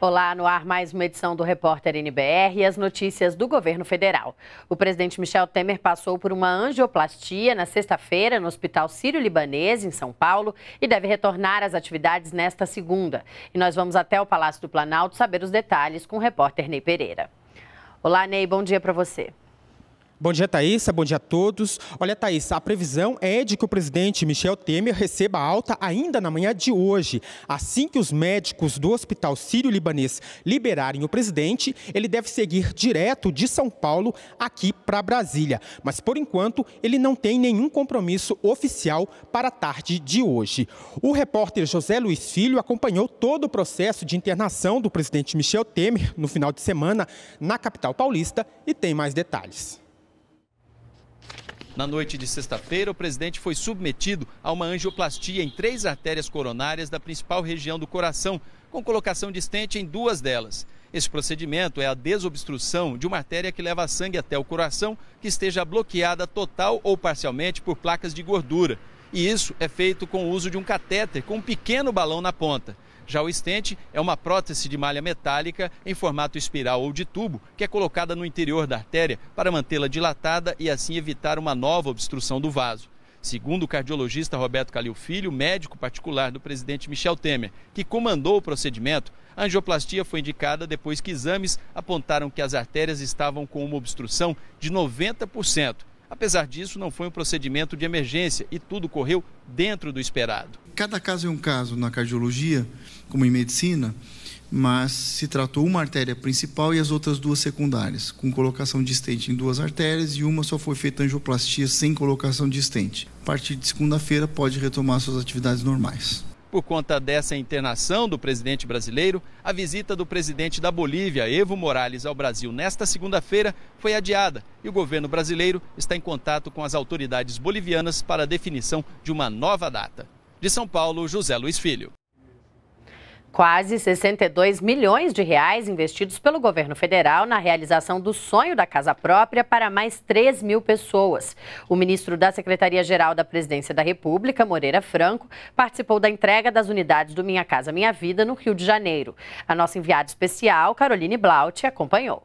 Olá, no ar mais uma edição do Repórter NBR e as notícias do governo federal. O presidente Michel Temer passou por uma angioplastia na sexta-feira no Hospital Sírio-Libanês, em São Paulo, e deve retornar às atividades nesta segunda. E nós vamos até o Palácio do Planalto saber os detalhes com o repórter Ney Pereira. Olá, Ney, bom dia para você. Bom dia, Thaisa. Bom dia a todos. Olha, Thaís, a previsão é de que o presidente Michel Temer receba alta ainda na manhã de hoje. Assim que os médicos do Hospital Sírio-Libanês liberarem o presidente, ele deve seguir direto de São Paulo aqui para Brasília. Mas, por enquanto, ele não tem nenhum compromisso oficial para a tarde de hoje. O repórter José Luiz Filho acompanhou todo o processo de internação do presidente Michel Temer no final de semana na capital paulista e tem mais detalhes. Na noite de sexta-feira, o presidente foi submetido a uma angioplastia em três artérias coronárias da principal região do coração, com colocação de estente em duas delas. Esse procedimento é a desobstrução de uma artéria que leva sangue até o coração que esteja bloqueada total ou parcialmente por placas de gordura e isso é feito com o uso de um catéter com um pequeno balão na ponta. Já o estente é uma prótese de malha metálica em formato espiral ou de tubo que é colocada no interior da artéria para mantê-la dilatada e assim evitar uma nova obstrução do vaso. Segundo o cardiologista Roberto Calil Filho, médico particular do presidente Michel Temer, que comandou o procedimento, a angioplastia foi indicada depois que exames apontaram que as artérias estavam com uma obstrução de 90%. Apesar disso, não foi um procedimento de emergência e tudo correu dentro do esperado. Cada caso é um caso na cardiologia, como em medicina, mas se tratou uma artéria principal e as outras duas secundárias, com colocação de estente em duas artérias e uma só foi feita angioplastia sem colocação de estente. A partir de segunda-feira pode retomar suas atividades normais. Por conta dessa internação do presidente brasileiro, a visita do presidente da Bolívia, Evo Morales, ao Brasil nesta segunda-feira foi adiada e o governo brasileiro está em contato com as autoridades bolivianas para a definição de uma nova data. De São Paulo, José Luiz Filho. Quase 62 milhões de reais investidos pelo governo federal na realização do sonho da casa própria para mais 3 mil pessoas. O ministro da Secretaria-Geral da Presidência da República, Moreira Franco, participou da entrega das unidades do Minha Casa Minha Vida no Rio de Janeiro. A nossa enviada especial, Caroline Blaut, acompanhou.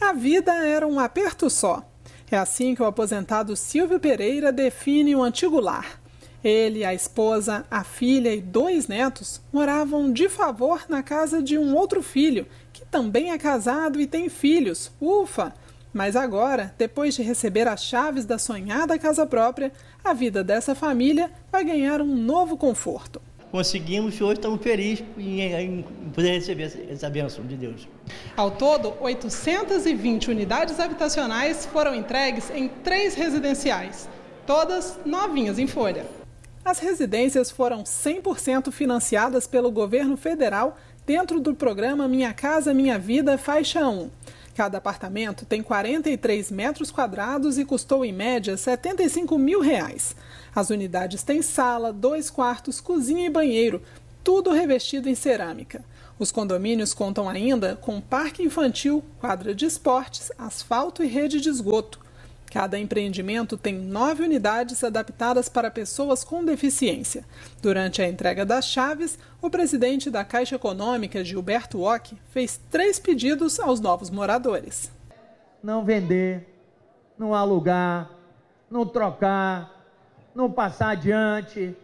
A vida era um aperto só. É assim que o aposentado Silvio Pereira define o antigo lar ele, a esposa, a filha e dois netos moravam de favor na casa de um outro filho, que também é casado e tem filhos. Ufa! Mas agora, depois de receber as chaves da sonhada casa própria, a vida dessa família vai ganhar um novo conforto. Conseguimos e hoje estamos felizes em, em poder receber essa bênção de Deus. Ao todo, 820 unidades habitacionais foram entregues em três residenciais, todas novinhas em folha. As residências foram 100% financiadas pelo governo federal dentro do programa Minha Casa Minha Vida Faixa 1. Cada apartamento tem 43 metros quadrados e custou em média R$ 75 mil. Reais. As unidades têm sala, dois quartos, cozinha e banheiro, tudo revestido em cerâmica. Os condomínios contam ainda com parque infantil, quadra de esportes, asfalto e rede de esgoto. Cada empreendimento tem nove unidades adaptadas para pessoas com deficiência. Durante a entrega das chaves, o presidente da Caixa Econômica, Gilberto Ock, fez três pedidos aos novos moradores: não vender, não alugar, não trocar, não passar adiante,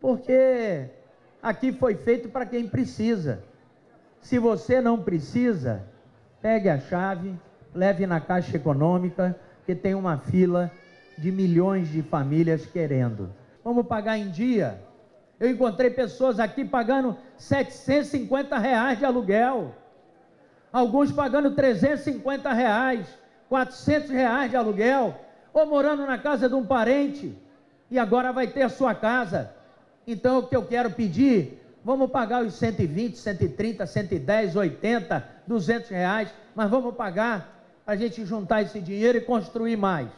porque aqui foi feito para quem precisa. Se você não precisa, pegue a chave, leve na Caixa Econômica porque tem uma fila de milhões de famílias querendo. Vamos pagar em dia? Eu encontrei pessoas aqui pagando 750 reais de aluguel, alguns pagando 350 reais, 400 reais de aluguel, ou morando na casa de um parente e agora vai ter a sua casa. Então o que eu quero pedir vamos pagar os 120, 130, 110, 80, 200 reais, mas vamos pagar a gente juntar esse dinheiro e construir mais.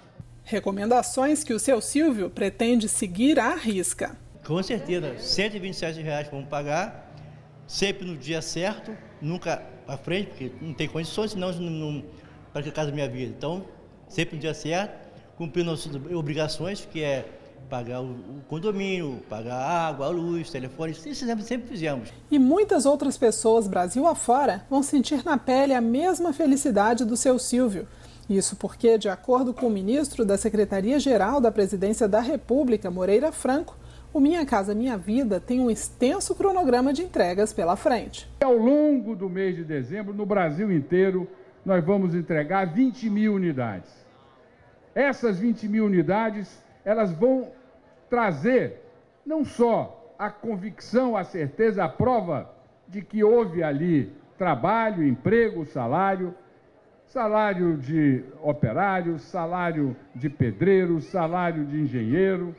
Recomendações que o seu Silvio pretende seguir à risca. Com certeza, R$ 127 reais vamos pagar, sempre no dia certo, nunca à frente, porque não tem condições, senão não, para que casa minha vida. Então, sempre no dia certo, cumprindo as obrigações, que é pagar o, condomínio, pagar a água, a luz, telefone, isso sempre, sempre fizemos. E muitas outras pessoas Brasil afora vão sentir na pele a mesma felicidade do seu Silvio. Isso porque, de acordo com o ministro da Secretaria-Geral da Presidência da República, Moreira Franco, o Minha Casa Minha Vida tem um extenso cronograma de entregas pela frente. Ao longo do mês de dezembro, no Brasil inteiro, nós vamos entregar 20 mil unidades. Essas 20 mil unidades elas vão trazer não só a convicção, a certeza, a prova de que houve ali trabalho, emprego, salário, salário de operário, salário de pedreiro, salário de engenheiro,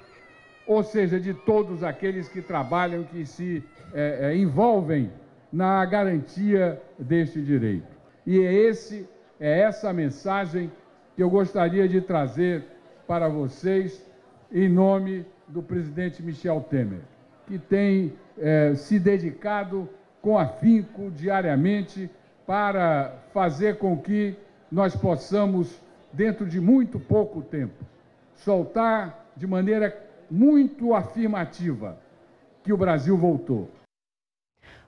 ou seja, de todos aqueles que trabalham, que se é, é, envolvem na garantia deste direito. E é, esse, é essa a mensagem que eu gostaria de trazer para vocês em nome do presidente Michel Temer, que tem eh, se dedicado com afinco diariamente para fazer com que nós possamos, dentro de muito pouco tempo, soltar de maneira muito afirmativa que o Brasil voltou.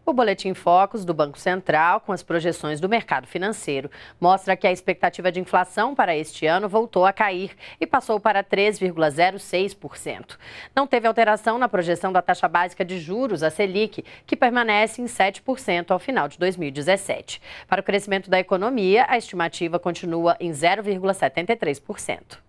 O Boletim focos do Banco Central, com as projeções do mercado financeiro, mostra que a expectativa de inflação para este ano voltou a cair e passou para 3,06%. Não teve alteração na projeção da taxa básica de juros, a Selic, que permanece em 7% ao final de 2017. Para o crescimento da economia, a estimativa continua em 0,73%.